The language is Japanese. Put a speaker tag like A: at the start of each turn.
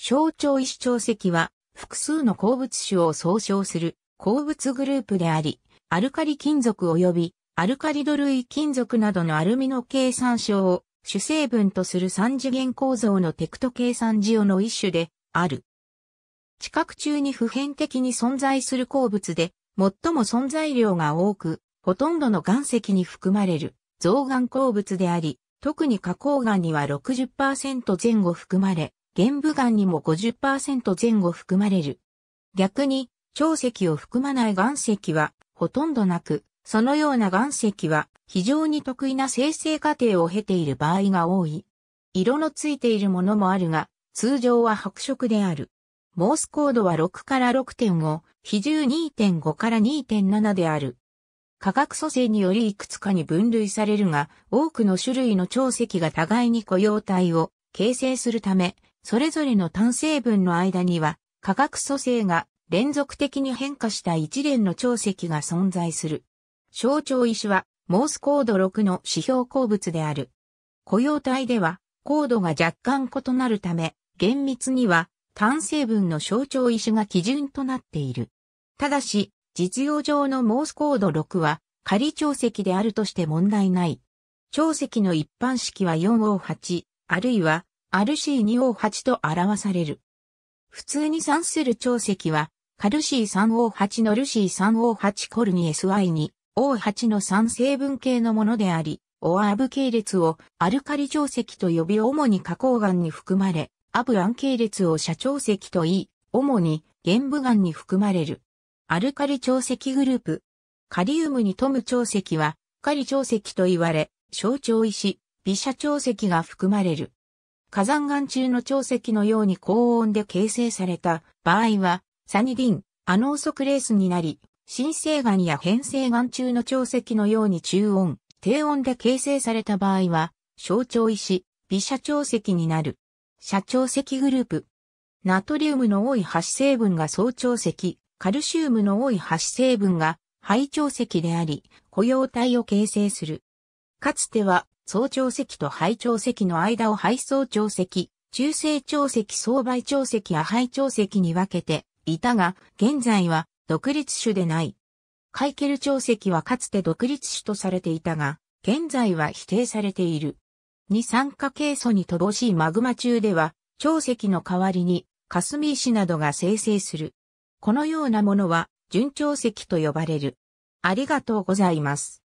A: 小腸石小石は複数の鉱物種を総称する鉱物グループであり、アルカリ金属及びアルカリド類金属などのアルミの計算書を主成分とする三次元構造のテクト計算ジオの一種である。地殻中に普遍的に存在する鉱物で、最も存在量が多く、ほとんどの岩石に含まれる造岩鉱物であり、特に花崗岩には60%前後含まれ、玄武岩にも50%前後含まれる。逆に、長石を含まない岩石はほとんどなく、そのような岩石は非常に得意な生成過程を経ている場合が多い。色のついているものもあるが、通常は白色である。モースコードは6から6.5、比重2.5から2.7である。化学組成によりいくつかに分類されるが、多くの種類の長石が互いに雇用体を形成するため、それぞれの単成分の間には、化学組成が連続的に変化した一連の長石が存在する。象徴石は、モースコード6の指標鉱物である。雇用体では、高度が若干異なるため、厳密には、単成分の象徴石が基準となっている。ただし、実用上のモースコード6は、仮長石であるとして問題ない。長石の一般式は 4O8、あるいはアルシー2 O8 と表される。普通に算する長積は、カルシー3 O8 のルシー3 O8 コルニ SY2 O8 の3成分系のものであり、オアーブ系列をアルカリ長石と呼び主に花崗岩に含まれ、アブアン系列を社長石と言い、主に玄武岩に含まれる。アルカリ長石グループ。カリウムに富む長石は、カリ長石と言われ、小長石、微社長石が含まれる。火山岩中の潮石のように高温で形成された場合は、サニリン、アノーソクレースになり、新生岩や変成岩中の潮石のように中温、低温で形成された場合は、小腸石、微射潮石になる。射潮石グループ。ナトリウムの多い発成分が総潮石、カルシウムの多い発成分が肺潮石であり、雇用体を形成する。かつては総長石と廃長石の間を廃送長石、中性長石相売長石や廃長石に分けていたが、現在は独立種でない。カイケル長石はかつて独立種とされていたが、現在は否定されている。二酸化ケイ素に乏しいマグマ中では、長石の代わりに、霞石などが生成する。このようなものは、純長石と呼ばれる。ありがとうございます。